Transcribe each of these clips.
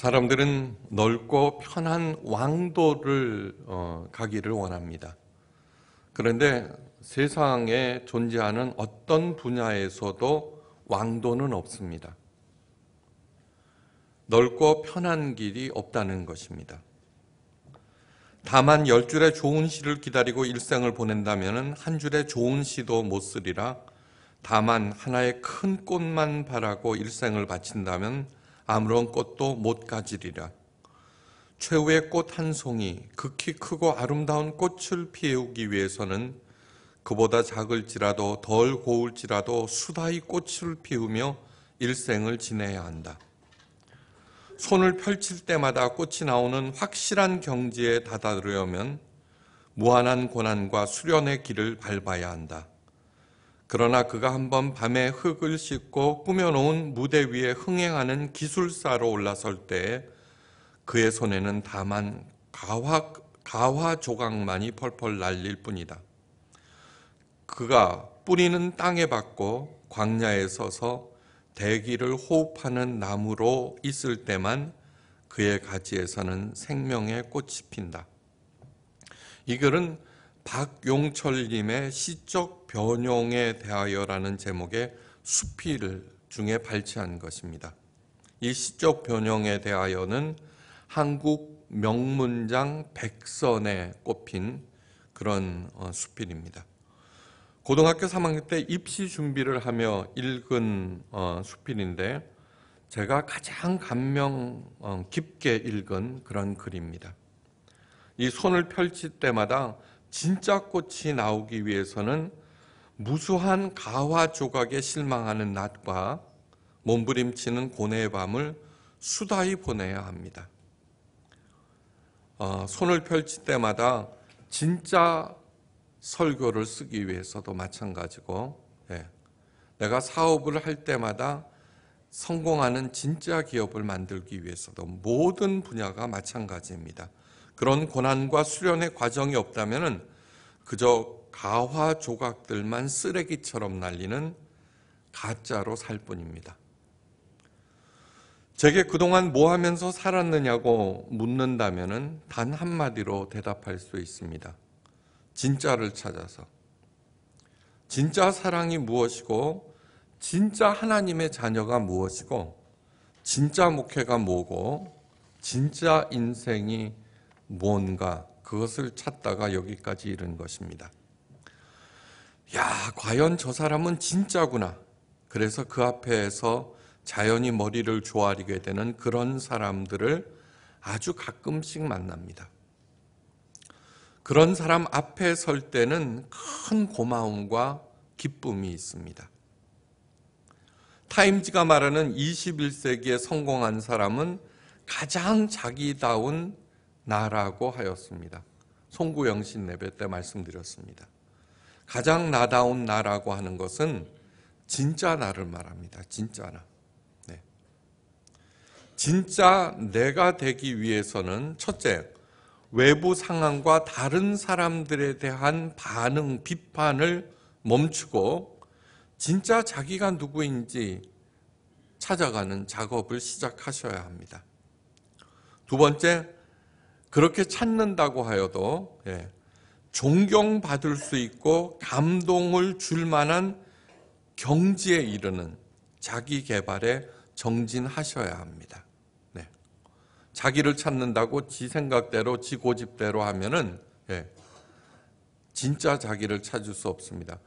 사람들은 넓고 편한 왕도를 어, 가기를 원합니다. 그런데 세상에 존재하는 어떤 분야에서도 왕도는 없습니다. 넓고 편한 길이 없다는 것입니다. 다만 열 줄의 좋은 시를 기다리고 일생을 보낸다면 한 줄의 좋은 시도 못 쓰리라 다만 하나의 큰 꽃만 바라고 일생을 바친다면 아무런 꽃도 못 가지리라. 최후의 꽃 한 송이 극히 크고 아름다운 꽃을 피우기 위해서는 그보다 작을지라도 덜 고울지라도 수다의 꽃을 피우며 일생을 지내야 한다. 손을 펼칠 때마다 꽃이 나오는 확실한 경지에 다다르려면 무한한 고난과 수련의 길을 밟아야 한다. 그러나 그가 한 번 밤에 흙을 씻고 꾸며놓은 무대 위에 흥행하는 기술사로 올라설 때 그의 손에는 다만 가화, 가화 조각만이 펄펄 날릴 뿐이다. 그가 뿌리는 땅에 박고 광야에 서서 대기를 호흡하는 나무로 있을 때만 그의 가지에서는 생명의 꽃이 핀다. 이 글은 박용철님의 시적 변용에 대하여라는 제목의 수필 중에 발췌한 것입니다. 이 시적 변형에 대하여는 한국 명문장 백선에 꼽힌 그런 어, 수필입니다. 고등학교 3학년 때 입시 준비를 하며 읽은 어, 수필인데 제가 가장 감명 어, 깊게 읽은 그런 글입니다. 이 손을 펼칠 때마다 진짜 꽃이 나오기 위해서는 무수한 가화 조각에 실망하는 낮과 몸부림치는 고뇌의 밤을 수다히 보내야 합니다. 어, 손을 펼칠 때마다 진짜 설교를 쓰기 위해서도 마찬가지고, 예, 내가 사업을 할 때마다 성공하는 진짜 기업을 만들기 위해서도 모든 분야가 마찬가지입니다. 그런 고난과 수련의 과정이 없다면 그저 가화 조각들만 쓰레기처럼 날리는 가짜로 살 뿐입니다. 제게 그동안 뭐 하면서 살았느냐고 묻는다면 단 한마디로 대답할 수 있습니다. 진짜를 찾아서. 진짜 사랑이 무엇이고, 진짜 하나님의 자녀가 무엇이고, 진짜 목회가 뭐고, 진짜 인생이 뭔가 그것을 찾다가 여기까지 이른 것입니다. 야, 과연 저 사람은 진짜구나. 그래서 그 앞에서 자연히 머리를 조아리게 되는 그런 사람들을 아주 가끔씩 만납니다. 그런 사람 앞에 설 때는 큰 고마움과 기쁨이 있습니다. 타임즈가 말하는 21세기에 성공한 사람은 가장 자기다운 나라고 하였습니다. 송구영신 예배 때 말씀드렸습니다. 가장 나다운 나라고 하는 것은 진짜 나를 말합니다. 진짜 나. 네. 진짜 내가 되기 위해서는 첫째, 외부 상황과 다른 사람들에 대한 반응, 비판을 멈추고 진짜 자기가 누구인지 찾아가는 작업을 시작하셔야 합니다. 두 번째, 그렇게 찾는다고 하여도 예, 존경받을 수 있고 감동을 줄 만한 경지에 이르는 자기 개발에 정진하셔야 합니다. 네. 자기를 찾는다고 지 생각대로 지 고집대로 하면은 예. 진짜 자기를 찾을 수 없습니다.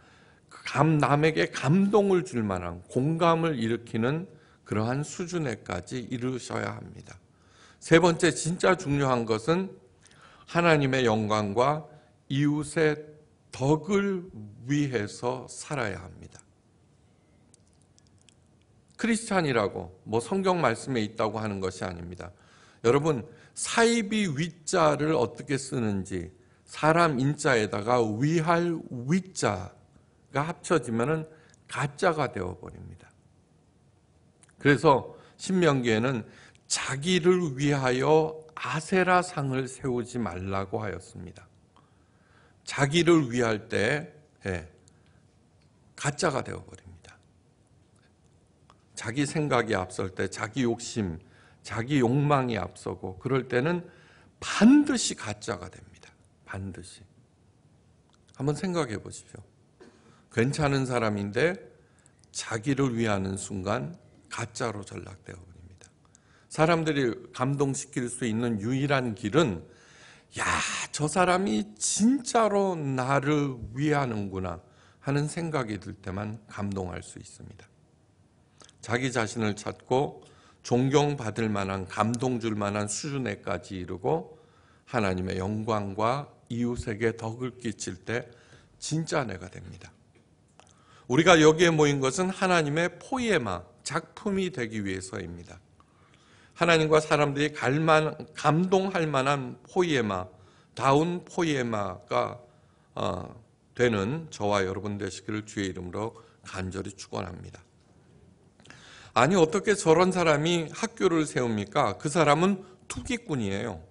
감 남에게 감동을 줄 만한 공감을 일으키는 그러한 수준에까지 이르셔야 합니다. 세 번째 진짜 중요한 것은 하나님의 영광과 이웃의 덕을 위해서 살아야 합니다. 크리스찬이라고 뭐 성경 말씀에 있다고 하는 것이 아닙니다. 여러분 사이비 위자를 어떻게 쓰는지 사람 인자에다가 위할 위자가 합쳐지면은 가짜가 되어 버립니다. 그래서 신명기에는 자기를 위하여 아세라 상을 세우지 말라고 하였습니다. 자기를 위할 때 예, 가짜가 되어버립니다. 자기 생각이 앞설 때 자기 욕심, 자기 욕망이 앞서고 그럴 때는 반드시 가짜가 됩니다. 반드시. 한번 생각해 보십시오. 괜찮은 사람인데 자기를 위하는 순간 가짜로 전락되어 버립니다. 사람들이 감동시킬 수 있는 유일한 길은 야, 저 사람이 진짜로 나를 위하는구나 하는 생각이 들 때만 감동할 수 있습니다. 자기 자신을 찾고 존경받을 만한 감동 줄 만한 수준에까지 이르고 하나님의 영광과 이웃에게 덕을 끼칠 때 진짜 내가 됩니다. 우리가 여기에 모인 것은 하나님의 포예마, 작품이 되기 위해서입니다. 하나님과 사람들이 갈만, 감동할 만한 포이에마, 다운 포이에마가 어, 되는 저와 여러분 되시기를 주의 이름으로 간절히 축원합니다. 아니 어떻게 저런 사람이 학교를 세웁니까? 그 사람은 투기꾼이에요.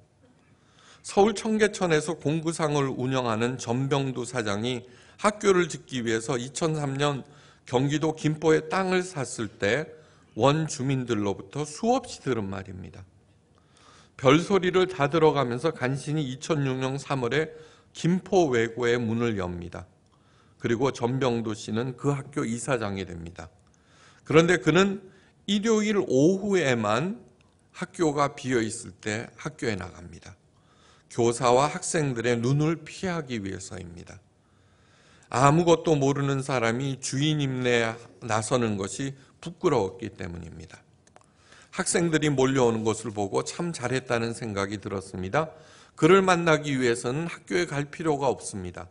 서울 청계천에서 공구상을 운영하는 전병두 사장이 학교를 짓기 위해서 2003년 경기도 김포에 땅을 샀을 때 원주민들로부터 수없이 들은 말입니다. 별소리를 다 들어가면서 간신히 2006년 3월에 김포 외고의 문을 엽니다. 그리고 전병도 씨는 그 학교 이사장이 됩니다. 그런데 그는 일요일 오후에만 학교가 비어 있을 때 학교에 나갑니다. 교사와 학생들의 눈을 피하기 위해서입니다. 아무것도 모르는 사람이 주인 님내에 나서는 것이 부끄러웠기 때문입니다. 학생들이 몰려오는 것을 보고 참 잘했다는 생각이 들었습니다. 그를 만나기 위해서는 학교에 갈 필요가 없습니다.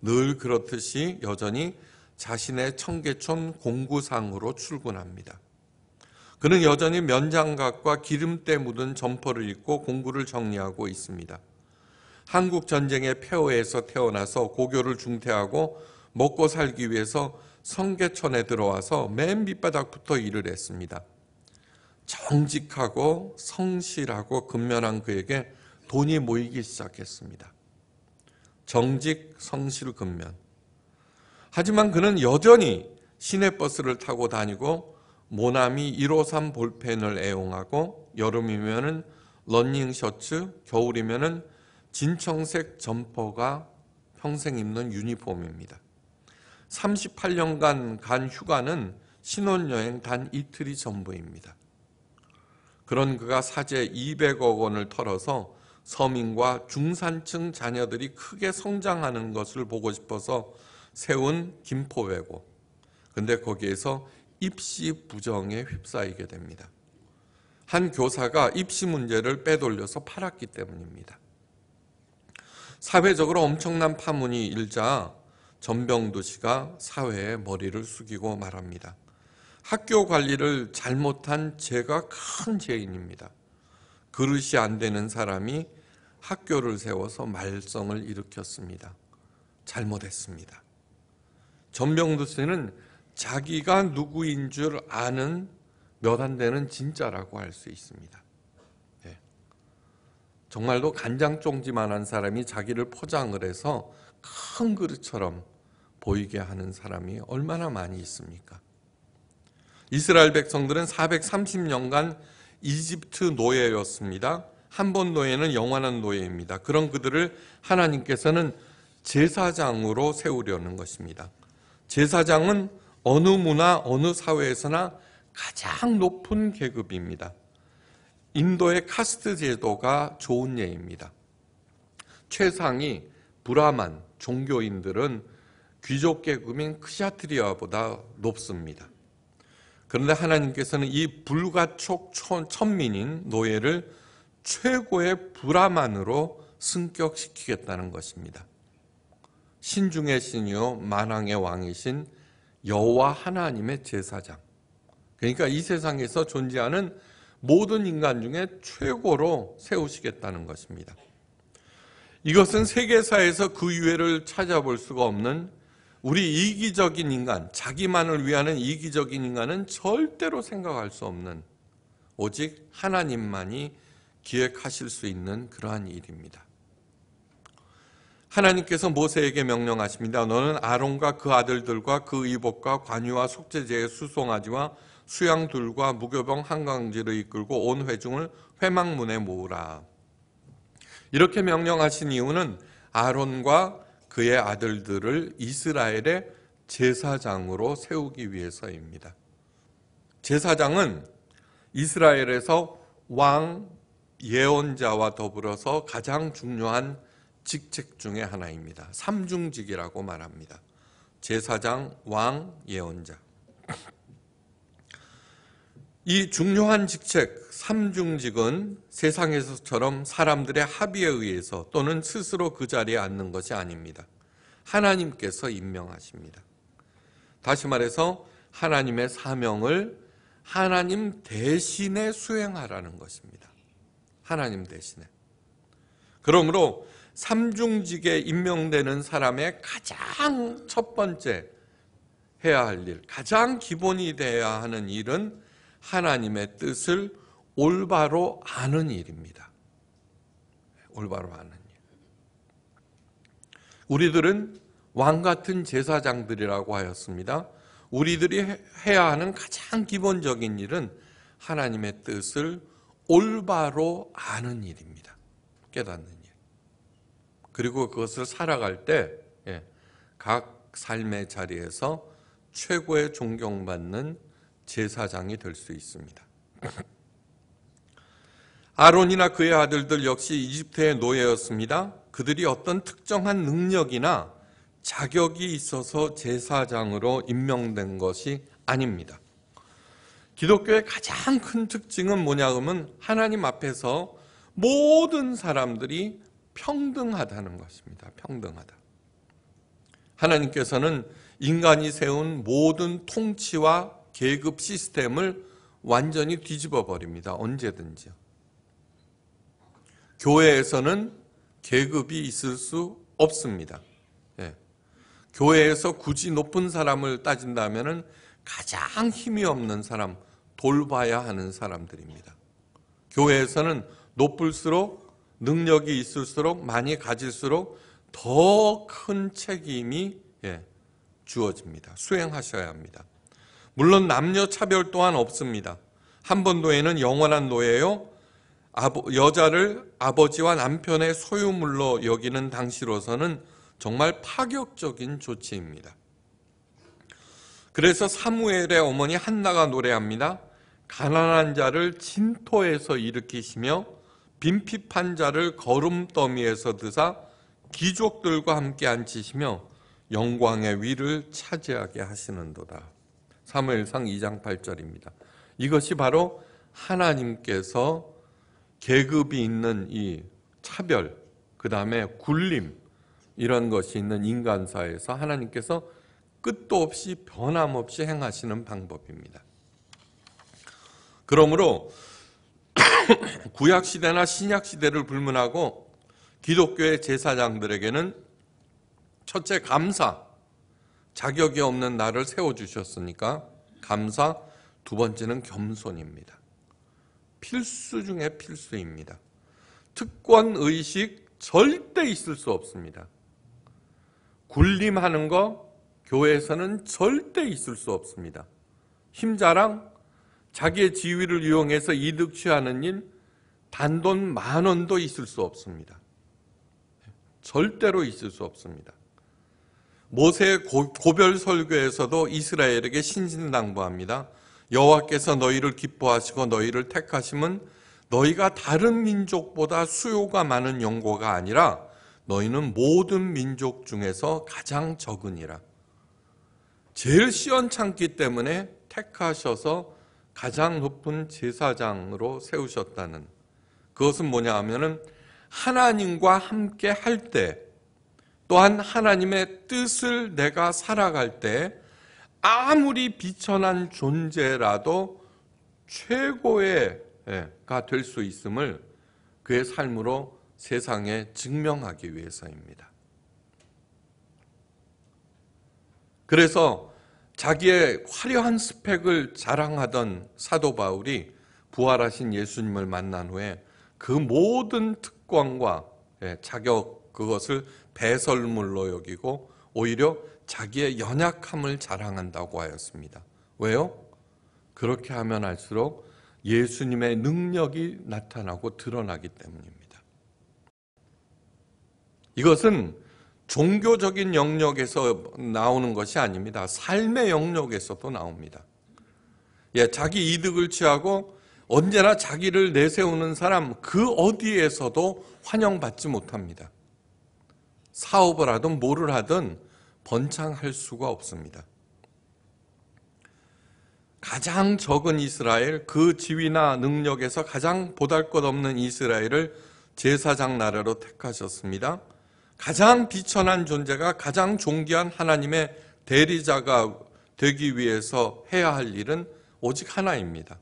늘 그렇듯이 여전히 자신의 청계천 공구상으로 출근합니다. 그는 여전히 면장갑과 기름때 묻은 점퍼를 입고 공구를 정리하고 있습니다. 한국 전쟁의 폐허에서 태어나서 고교를 중퇴하고 먹고 살기 위해서 성계천에 들어와서 맨 밑바닥부터 일을 했습니다. 정직하고 성실하고 근면한 그에게 돈이 모이기 시작했습니다. 정직, 성실, 근면. 하지만 그는 여전히 시내버스를 타고 다니고 모나미 153 볼펜을 애용하고 여름이면은 러닝 셔츠, 겨울이면은 진청색 점퍼가 평생 입는 유니폼입니다. 38년간 간 휴가는 신혼여행 단 이틀이 전부입니다. 그런 그가 사제 200억 원을 털어서 서민과 중산층 자녀들이 크게 성장하는 것을 보고 싶어서 세운 김포외고. 근데 거기에서 입시 부정에 휩싸이게 됩니다. 한 교사가 입시 문제를 빼돌려서 팔았기 때문입니다. 사회적으로 엄청난 파문이 일자 전병도시가 사회의 머리를 숙이고 말합니다. 학교 관리를 잘못한 제가 큰 죄인입니다. 그릇이 안 되는 사람이 학교를 세워서 말썽을 일으켰습니다. 잘못했습니다. 전병도 씨는 자기가 누구인 줄 아는 몇 안 되는 진짜라고 할 수 있습니다. 정말로 간장 종지만 한 사람이 자기를 포장을 해서 큰 그릇처럼 보이게 하는 사람이 얼마나 많이 있습니까? 이스라엘 백성들은 430년간 이집트 노예였습니다. 한 번 노예는 영원한 노예입니다. 그런 그들을 하나님께서는 제사장으로 세우려는 것입니다. 제사장은 어느 문화, 어느 사회에서나 가장 높은 계급입니다. 인도의 카스트 제도가 좋은 예입니다. 최상위 브라만 종교인들은 귀족 계급인 크샤트리아보다 높습니다. 그런데 하나님께서는 이 불가촉 천민인 노예를 최고의 브라만으로 승격시키겠다는 것입니다. 신중의 신이요 만왕의 왕이신 여호와 하나님의 제사장. 그러니까 이 세상에서 존재하는 모든 인간 중에 최고로 세우시겠다는 것입니다. 이것은 세계사에서 그 유해를 찾아볼 수가 없는 우리 이기적인 인간, 자기만을 위하는 이기적인 인간은 절대로 생각할 수 없는 오직 하나님만이 기획하실 수 있는 그러한 일입니다. 하나님께서 모세에게 명령하십니다. 너는 아론과 그 아들들과 그 이복과 관유와 속죄제의 수송아지와 수양 둘과 무교병 한강지를 이끌고 온 회중을 회망문에 모으라. 이렇게 명령하신 이유는 아론과 그의 아들들을 이스라엘의 제사장으로 세우기 위해서입니다. 제사장은 이스라엘에서 왕 예언자와 더불어서 가장 중요한 직책 중의 하나입니다. 삼중직이라고 말합니다. 제사장, 왕, 예언자. 이 중요한 직책 삼중직은 세상에서처럼 사람들의 합의에 의해서 또는 스스로 그 자리에 앉는 것이 아닙니다. 하나님께서 임명하십니다. 다시 말해서 하나님의 사명을 하나님 대신에 수행하라는 것입니다. 하나님 대신에. 그러므로 삼중직에 임명되는 사람의 가장 첫 번째 해야 할 일, 가장 기본이 되어야 하는 일은 하나님의 뜻을 올바로 아는 일입니다. 올바로 아는 일. 우리들은 왕 같은 제사장들이라고 하였습니다. 우리들이 해야 하는 가장 기본적인 일은 하나님의 뜻을 올바로 아는 일입니다. 깨닫는 일. 그리고 그것을 살아갈 때각 예, 삶의 자리에서 최고의 존경받는 제사장이 될 수 있습니다. 아론이나 그의 아들들 역시 이집트의 노예였습니다. 그들이 어떤 특정한 능력이나 자격이 있어서 제사장으로 임명된 것이 아닙니다. 기독교의 가장 큰 특징은 뭐냐 하면 하나님 앞에서 모든 사람들이 평등하다는 것입니다. 평등하다. 하나님께서는 인간이 세운 모든 통치와 계급 시스템을 완전히 뒤집어 버립니다. 언제든지 교회에서는 계급이 있을 수 없습니다. 예. 교회에서 굳이 높은 사람을 따진다면 가장 힘이 없는 사람, 돌봐야 하는 사람들입니다. 교회에서는 높을수록 능력이 있을수록 많이 가질수록 더 큰 책임이 예, 주어집니다. 수행하셔야 합니다. 물론 남녀 차별 또한 없습니다. 한 번 노예는 영원한 노예요. 여자를 아버지와 남편의 소유물로 여기는 당시로서는 정말 파격적인 조치입니다. 그래서 사무엘의 어머니 한나가 노래합니다. 가난한 자를 진토에서 일으키시며 빈핍한 자를 거름더미에서 드사 귀족들과 함께 앉히시며 영광의 위를 차지하게 하시는도다. 사무엘상 2장 8절입니다. 이것이 바로 하나님께서 계급이 있는 이 차별, 그 다음에 굴림, 이런 것이 있는 인간사에서 하나님께서 끝도 없이 변함없이 행하시는 방법입니다. 그러므로 구약시대나 신약시대를 불문하고 기독교의 제사장들에게는 첫째 감사, 자격이 없는 나를 세워주셨으니까 감사, 두 번째는 겸손입니다. 필수 중에 필수입니다. 특권 의식 절대 있을 수 없습니다. 군림하는 거 교회에서는 절대 있을 수 없습니다. 힘자랑 자기의 지위를 이용해서 이득 취하는 일 단돈 만 원도 있을 수 없습니다. 절대로 있을 수 없습니다. 모세 고별 설교에서도 이스라엘에게 신진당부합니다 여호와께서 너희를 기뻐하시고 너희를 택하심은 너희가 다른 민족보다 수요가 많은 연고가 아니라 너희는 모든 민족 중에서 가장 적으니라. 제일 시원찮기 때문에 택하셔서 가장 높은 제사장으로 세우셨다는 그것은 뭐냐 하면은 하나님과 함께 할때 또한 하나님의 뜻을 내가 살아갈 때 아무리 비천한 존재라도 최고의가 예, 될수 있음을 그의 삶으로 세상에 증명하기 위해서입니다. 그래서 자기의 화려한 스펙을 자랑하던 사도 바울이 부활하신 예수님을 만난 후에 그 모든 특권과 예, 자격 그것을 배설물로 여기고 오히려 자기의 연약함을 자랑한다고 하였습니다. 왜요? 그렇게 하면 할수록 예수님의 능력이 나타나고 드러나기 때문입니다. 이것은 종교적인 영역에서 나오는 것이 아닙니다. 삶의 영역에서도 나옵니다. 예, 자기 이득을 취하고 언제나 자기를 내세우는 사람 그 어디에서도 환영받지 못합니다. 사업을 하든 뭐를 하든 번창할 수가 없습니다. 가장 적은 이스라엘, 그 지위나 능력에서 가장 보잘 것 없는 이스라엘을 제사장 나라로 택하셨습니다. 가장 비천한 존재가 가장 존귀한 하나님의 대리자가 되기 위해서 해야 할 일은 오직 하나입니다.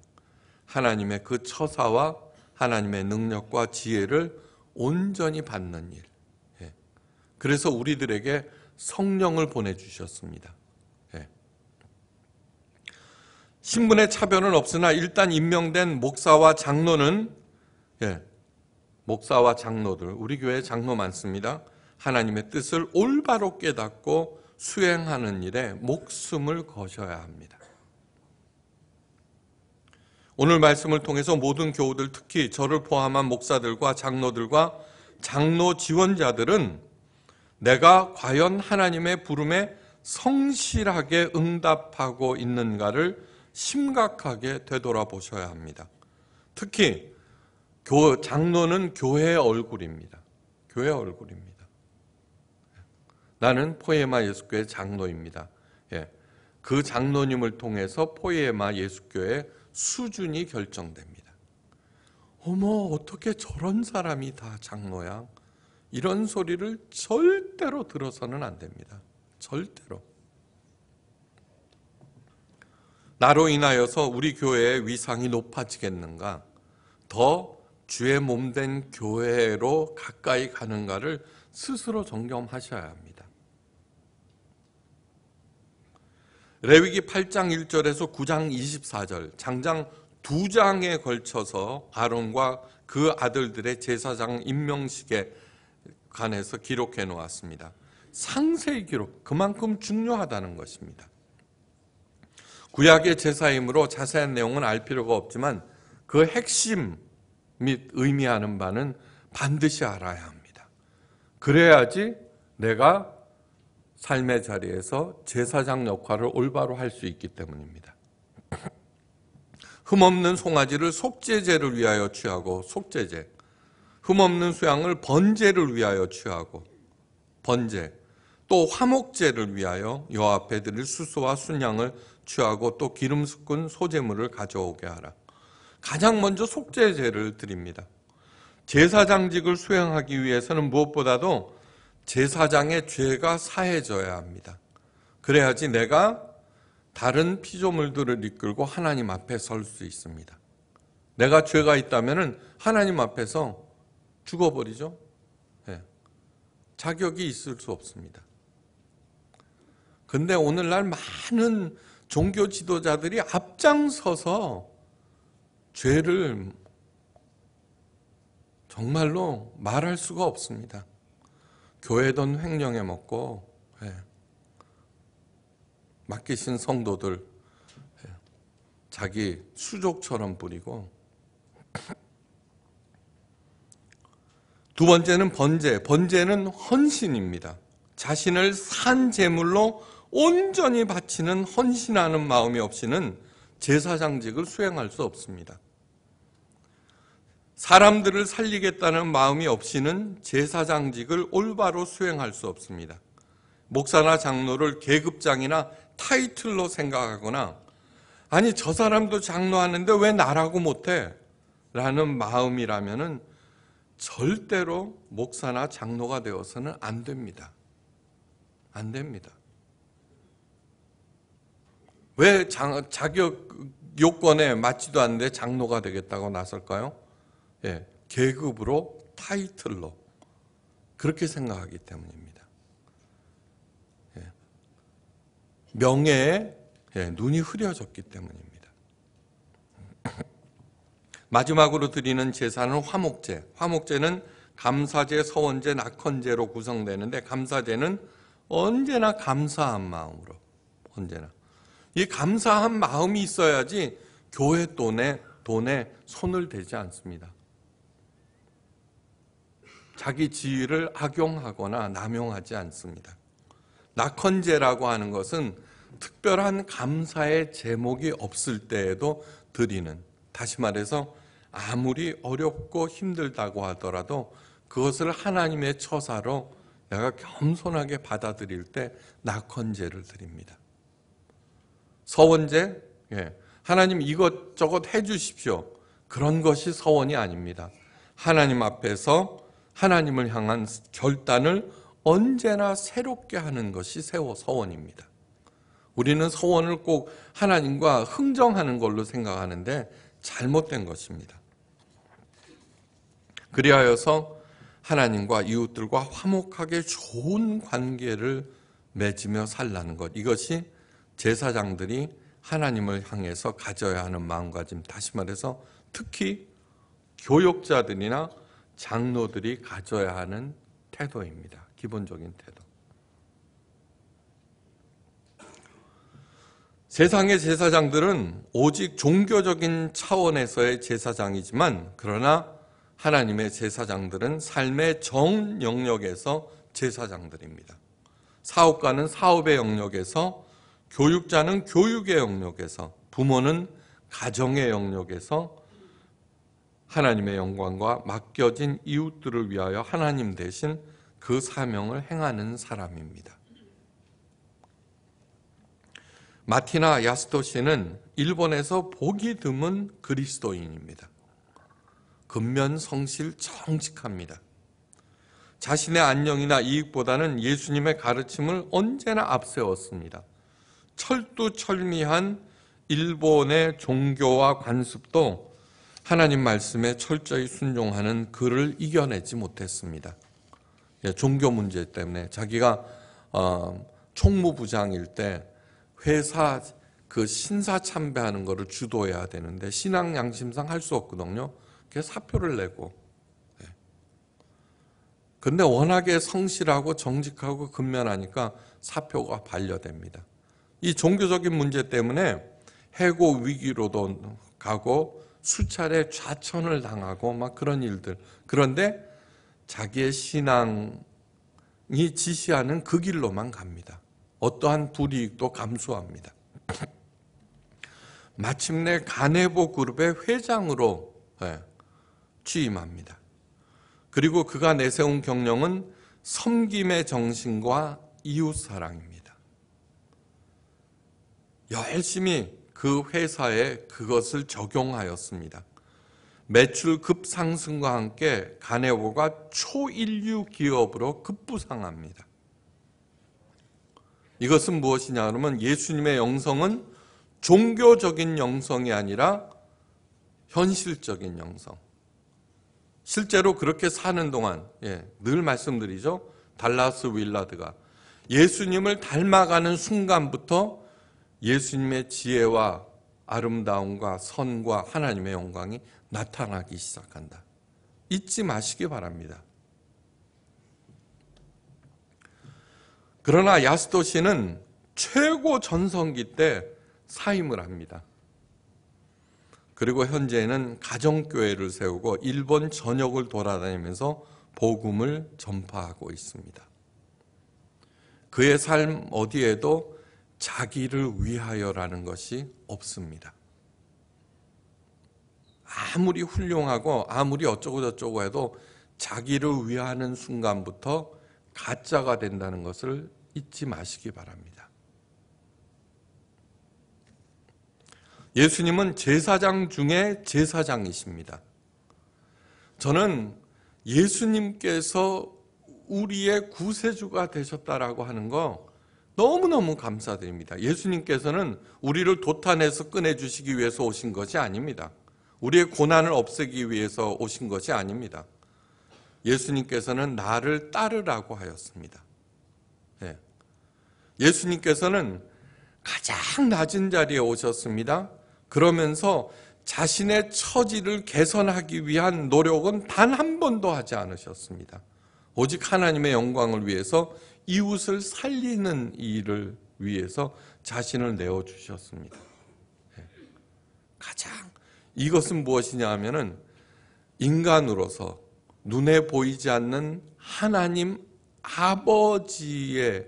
하나님의 그 처사와 하나님의 능력과 지혜를 온전히 받는 일. 그래서 우리들에게 성령을 보내주셨습니다. 네. 신분의 차별은 없으나 일단 임명된 목사와 장로는 예, 목사와 장로들 우리 교회 장로 많습니다. 하나님의 뜻을 올바로 깨닫고 수행하는 일에 목숨을 거셔야 합니다. 오늘 말씀을 통해서 모든 교우들 특히 저를 포함한 목사들과 장로들과 장로 지원자들은 내가 과연 하나님의 부름에 성실하게 응답하고 있는가를 심각하게 되돌아보셔야 합니다. 특히 장로는 교회의 얼굴입니다. 교회 얼굴입니다. 나는 포에마 예수교회 장로입니다. 예. 그 장로님을 통해서 포에마 예수교회 수준이 결정됩니다. 어머 어떻게 저런 사람이 다 장로야? 이런 소리를 절대로 들어서는 안 됩니다. 절대로. 나로 인하여서 우리 교회의 위상이 높아지겠는가? 더 주의 몸된 교회로 가까이 가는가를 스스로 점검하셔야 합니다. 레위기 8장 1절에서 9장 24절, 장장 두 장에 걸쳐서 아론과 그 아들들의 제사장 임명식에 간해서 기록해 놓았습니다. 상세히 기록, 그만큼 중요하다는 것입니다. 구약의 제사이므로 자세한 내용은 알 필요가 없지만 그 핵심 및 의미하는 바는 반드시 알아야 합니다. 그래야지 내가 삶의 자리에서 제사장 역할을 올바로 할 수 있기 때문입니다. 흠없는 송아지를 속죄제를 위하여 취하고 속죄제 흠없는 수양을 번제를 위하여 취하고 번제 또 화목제를 위하여 여 앞에 드릴 수소와 순양을 취하고 또 기름 섞은 소재물을 가져오게 하라. 가장 먼저 속죄제를 드립니다. 제사장직을 수행하기 위해서는 무엇보다도 제사장의 죄가 사해져야 합니다. 그래야지 내가 다른 피조물들을 이끌고 하나님 앞에 설 수 있습니다. 내가 죄가 있다면 하나님 앞에서 죽어버리죠. 네. 자격이 있을 수 없습니다. 근데 오늘날 많은 종교 지도자들이 앞장서서 죄를 정말로 말할 수가 없습니다. 교회 돈 횡령해 먹고 예. 맡기신 성도들 예. 자기 수족처럼 뿌리고 두 번째는 번제. 번제는 헌신입니다. 자신을 산 제물로 온전히 바치는 헌신하는 마음이 없이는 제사장직을 수행할 수 없습니다. 사람들을 살리겠다는 마음이 없이는 제사장직을 올바로 수행할 수 없습니다. 목사나 장로를 계급장이나 타이틀로 생각하거나 아니 저 사람도 장로하는데 왜 나라고 못해? 라는 마음이라면은 절대로 목사나 장로가 되어서는 안 됩니다. 안 됩니다. 왜 장, 자격 요건에 맞지도 않는데 장로가 되겠다고 나설까요? 예, 계급으로 타이틀로 그렇게 생각하기 때문입니다. 예, 명예에 예, 눈이 흐려졌기 때문입니다. 마지막으로 드리는 제사는 화목제. 화목제는 감사제, 서원제, 낙헌제로 구성되는데 감사제는 언제나 감사한 마음으로 언제나 이 감사한 마음이 있어야지 교회 돈에 돈에 손을 대지 않습니다. 자기 지위를 악용하거나 남용하지 않습니다. 낙헌제라고 하는 것은 특별한 감사의 제목이 없을 때에도 드리는 다시 말해서 아무리 어렵고 힘들다고 하더라도 그것을 하나님의 처사로 내가 겸손하게 받아들일 때 낙헌제를 드립니다. 서원제? 예. 하나님 이것저것 해주십시오. 그런 것이 서원이 아닙니다. 하나님 앞에서 하나님을 향한 결단을 언제나 새롭게 하는 것이 서원입니다. 우리는 서원을 꼭 하나님과 흥정하는 걸로 생각하는데 잘못된 것입니다. 그리하여서 하나님과 이웃들과 화목하게 좋은 관계를 맺으며 살라는 것. 이것이 제사장들이 하나님을 향해서 가져야 하는 마음가짐. 다시 말해서 특히 교역자들이나 장로들이 가져야 하는 태도입니다. 기본적인 태도. 세상의 제사장들은 오직 종교적인 차원에서의 제사장이지만 그러나 하나님의 제사장들은 삶의 정 영역에서 제사장들입니다. 사업가는 사업의 영역에서 교육자는 교육의 영역에서 부모는 가정의 영역에서 하나님의 영광과 맡겨진 이웃들을 위하여 하나님 대신 그 사명을 행하는 사람입니다. 마티나 야스토 씨는 일본에서 보기 드문 그리스도인입니다. 근면 성실 정직합니다. 자신의 안녕이나 이익보다는 예수님의 가르침을 언제나 앞세웠습니다. 철두철미한 일본의 종교와 관습도 하나님 말씀에 철저히 순종하는 그를 이겨내지 못했습니다. 예, 종교 문제 때문에 자기가 어, 총무부장일 때 회사 그 신사 참배하는 거를 주도해야 되는데 신앙 양심상 할 수 없거든요. 그래서 사표를 내고. 예. 근데 워낙에 성실하고 정직하고 근면하니까 사표가 반려됩니다. 이 종교적인 문제 때문에 해고 위기로도 가고 수차례 좌천을 당하고 막 그런 일들. 그런데 자기의 신앙이 지시하는 그 길로만 갑니다. 어떠한 불이익도 감수합니다. 마침내 가네보 그룹의 회장으로 예, 취임합니다. 그리고 그가 내세운 경영은 섬김의 정신과 이웃사랑입니다. 열심히 그 회사에 그것을 적용하였습니다. 매출 급상승과 함께 가네보가 초인류 기업으로 급부상합니다. 이것은 무엇이냐 하면 예수님의 영성은 종교적인 영성이 아니라 현실적인 영성. 실제로 그렇게 사는 동안 예, 늘 말씀드리죠. 달라스 윌라드가 예수님을 닮아가는 순간부터 예수님의 지혜와 아름다움과 선과 하나님의 영광이 나타나기 시작한다. 잊지 마시기 바랍니다. 그러나 야스도시는 최고 전성기 때 사임을 합니다. 그리고 현재는 가정교회를 세우고 일본 전역을 돌아다니면서 복음을 전파하고 있습니다. 그의 삶 어디에도 자기를 위하여라는 것이 없습니다. 아무리 훌륭하고 아무리 어쩌고저쩌고 해도 자기를 위하는 순간부터 가짜가 된다는 것을 잊지 마시기 바랍니다. 예수님은 제사장 중에 제사장이십니다. 저는 예수님께서 우리의 구세주가 되셨다라고 하는 거 너무너무 감사드립니다. 예수님께서는 우리를 도탄에서 꺼내주시기 위해서 오신 것이 아닙니다. 우리의 고난을 없애기 위해서 오신 것이 아닙니다. 예수님께서는 나를 따르라고 하였습니다. 예수님께서는 가장 낮은 자리에 오셨습니다. 그러면서 자신의 처지를 개선하기 위한 노력은 단 한 번도 하지 않으셨습니다. 오직 하나님의 영광을 위해서 이웃을 살리는 일을 위해서 자신을 내어주셨습니다. 예. 가장 이것은 무엇이냐 하면은 인간으로서 눈에 보이지 않는 하나님 아버지의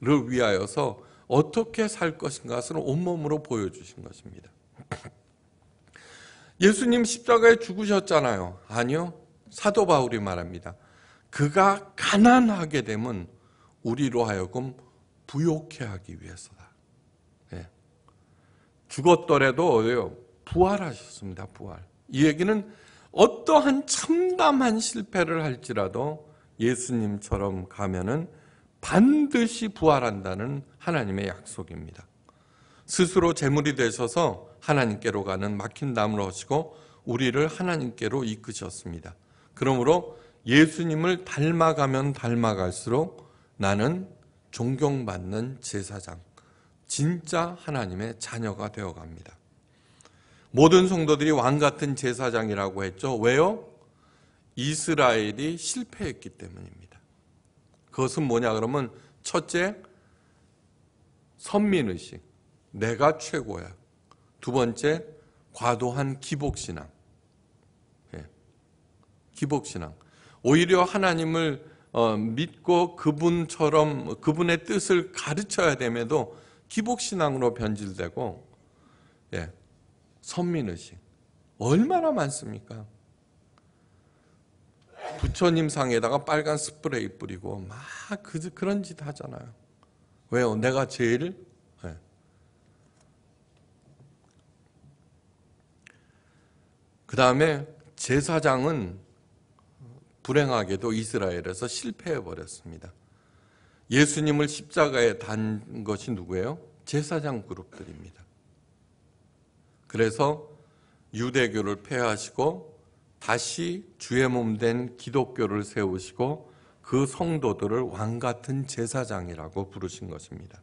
를 위하여서 어떻게 살 것인가를 온몸으로 보여주신 것입니다. 예수님 십자가에 죽으셨잖아요. 아니요. 사도 바울이 말합니다. 그가 가난하게 되면 우리로 하여금 부욕해 하기 위해서다. 네. 죽었더라도 부활하셨습니다. 부활. 이 얘기는 어떠한 참담한 실패를 할지라도 예수님처럼 가면은 반드시 부활한다는 하나님의 약속입니다. 스스로 제물이 되셔서 하나님께로 가는 막힌 나무로 하시고 우리를 하나님께로 이끄셨습니다. 그러므로 예수님을 닮아가면 닮아갈수록 나는 존경받는 제사장, 진짜 하나님의 자녀가 되어갑니다. 모든 성도들이 왕 같은 제사장이라고 했죠. 왜요? 이스라엘이 실패했기 때문입니다. 그것은 뭐냐 그러면 첫째 선민의식 내가 최고야 두 번째 과도한 기복신앙 예. 기복신앙 오히려 하나님을 어, 믿고 그분처럼 그분의 뜻을 가르쳐야 됨에도 기복신앙으로 변질되고 예. 선민의식 얼마나 많습니까? 부처님 상에다가 빨간 스프레이 뿌리고 막 그, 그런 짓 하잖아요. 왜요? 내가 제일 네. 그 다음에 제사장은 불행하게도 이스라엘에서 실패해버렸습니다. 예수님을 십자가에 단 것이 누구예요? 제사장 그룹들입니다. 그래서 유대교를 폐하시고 다시 주의 몸된 기독교를 세우시고 그 성도들을 왕 같은 제사장이라고 부르신 것입니다.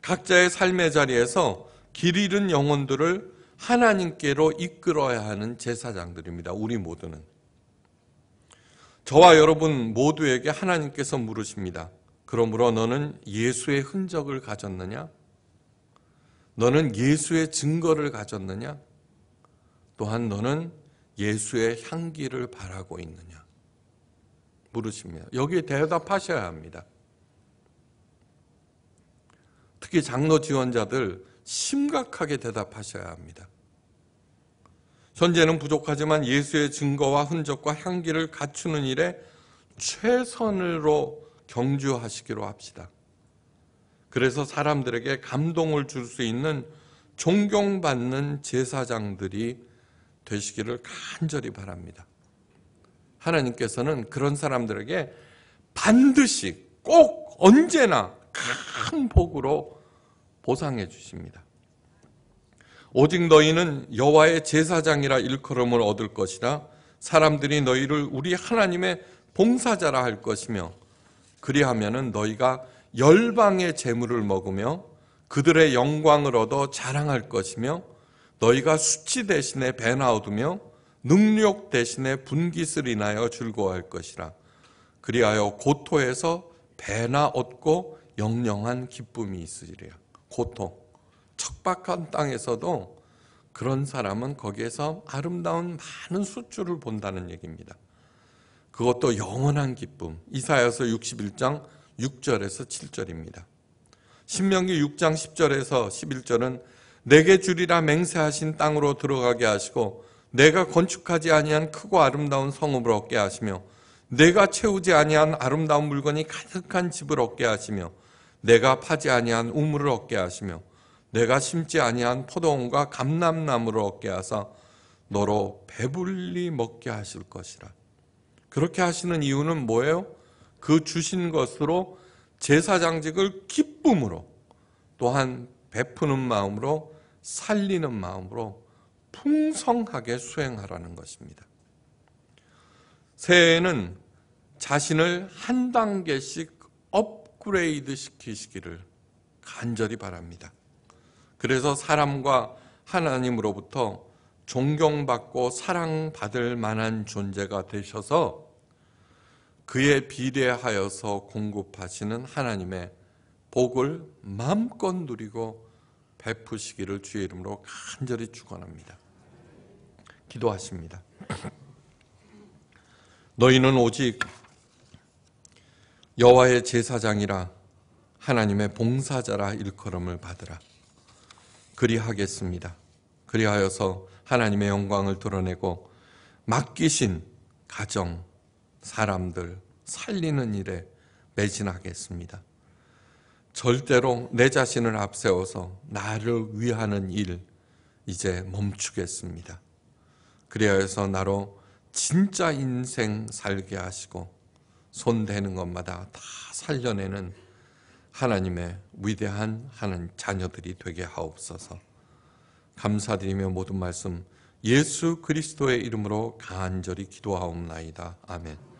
각자의 삶의 자리에서 길 잃은 영혼들을 하나님께로 이끌어야 하는 제사장들입니다. 우리 모두는. 저와 여러분 모두에게 하나님께서 물으십니다. 그러므로 너는 예수의 흔적을 가졌느냐? 너는 예수의 증거를 가졌느냐? 또한 너는 예수의 향기를 바라고 있느냐? 물으십니다. 여기에 대답하셔야 합니다. 특히 장로 지원자들 심각하게 대답하셔야 합니다. 현재는 부족하지만 예수의 증거와 흔적과 향기를 갖추는 일에 최선으로 경주하시기로 합시다. 그래서 사람들에게 감동을 줄 수 있는 존경받는 제사장들이 되시기를 간절히 바랍니다. 하나님께서는 그런 사람들에게 반드시 꼭 언제나 큰 복으로 보상해 주십니다. 오직 너희는 여호와의 제사장이라 일컬음을 얻을 것이라 사람들이 너희를 우리 하나님의 봉사자라 할 것이며 그리하면은 너희가 열방의 재물을 먹으며 그들의 영광을 얻어 자랑할 것이며 너희가 수치 대신에 배나 얻으며 능력 대신에 분깃을 인하여 즐거워할 것이라. 그리하여 고토에서 배나 얻고 영영한 기쁨이 있으리라. 고통. 척박한 땅에서도 그런 사람은 거기에서 아름다운 많은 수출을 본다는 얘기입니다. 그것도 영원한 기쁨. 이사여서 61장 6절에서 7절입니다. 신명기 6장 10절에서 11절은 내게 주리라 맹세하신 땅으로 들어가게 하시고 내가 건축하지 아니한 크고 아름다운 성읍을 얻게 하시며 내가 채우지 아니한 아름다운 물건이 가득한 집을 얻게 하시며 내가 파지 아니한 우물을 얻게 하시며 내가 심지 아니한 포도원과 감람나무를 얻게 하사 너로 배불리 먹게 하실 것이라. 그렇게 하시는 이유는 뭐예요? 그 주신 것으로 제사장직을 기쁨으로 또한 베푸는 마음으로 살리는 마음으로 풍성하게 수행하라는 것입니다. 새해에는 자신을 한 단계씩 업그레이드 시키시기를 간절히 바랍니다. 그래서 사람과 하나님으로부터 존경받고 사랑받을 만한 존재가 되셔서 그에 비례하여서 공급하시는 하나님의 복을 마음껏 누리고 베푸시기를 주의 이름으로 간절히 축원합니다. 기도하십니다. 너희는 오직 여호와의 제사장이라 하나님의 봉사자라 일컬음을 받으라. 그리하겠습니다. 그리하여서 하나님의 영광을 드러내고 맡기신 가정, 사람들 살리는 일에 매진하겠습니다. 절대로 내 자신을 앞세워서 나를 위하는 일 이제 멈추겠습니다. 그래야 해서 나로 진짜 인생 살게 하시고 손대는 것마다 다 살려내는 하나님의 위대한 하는 자녀들이 되게 하옵소서. 감사드리며 모든 말씀 예수 그리스도의 이름으로 간절히 기도하옵나이다. 아멘.